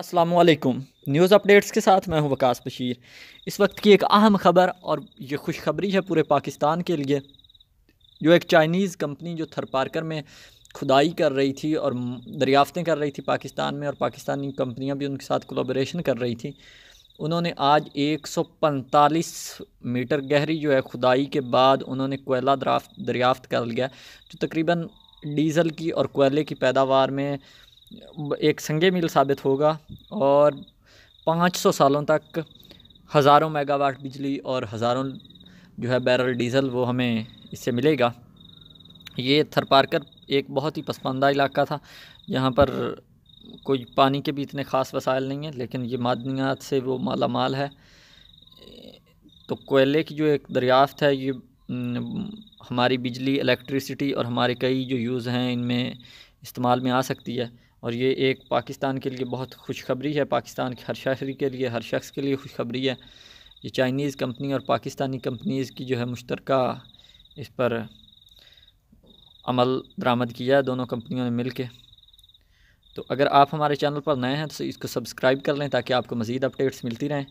Aslam news updates के साथ मैं हूं वकास बशीर इस वक्त की एक अहम ख़बर और ये खुशखबरी है पूरे पाकिस्तान के लिए जो एक चाइनीज़ कंपनी जो थरपारकर में खुदाई कर रही थी और दरियाफ्तें कर रही थी पाकिस्तान में और पाकिस्तानी कंपनियां भी उनके साथ कोलोब्रेशन कर रही थी उन्होंने आज 145 मीटर गहरी जो है खुदाई के बाद उन्होंने कोयला दराफ्त दरियाफ्त कर लिया जो तकरीबन डीज़ल की और कोयले की पैदावार में एक संगे मिल साबित होगा और 500 सालों तक हज़ारों मेगावाट बिजली और हज़ारों जो है बैरल डीज़ल वो हमें इससे मिलेगा ये थरपारकर एक बहुत ही पसमानदा इलाका था यहाँ पर कोई पानी के भी इतने ख़ास वसाइल नहीं हैं लेकिन ये मादनियात से वो माला माल है तो कोयले की जो एक दरियाफ्त है ये हमारी बिजली इलेक्ट्रिसिटी और हमारे कई जो यूज़ हैं इनमें इस्तेमाल में आ सकती है और ये एक पाकिस्तान के लिए बहुत खुशखबरी है पाकिस्तान के हर शहरी के लिए हर शख्स के लिए खुशखबरी है ये चाइनीज़ कंपनी और पाकिस्तानी कंपनीज़ की जो है मुश्तर इस पर अमल दरामद किया है दोनों कंपनियों ने मिल के तो अगर आप हमारे चैनल पर नए हैं तो इसको सब्सक्राइब कर लें ताकि आपको मज़ीद अपडेट्स मिलती रहें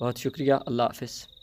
बहुत शुक्रिया अल्लाह हाफ़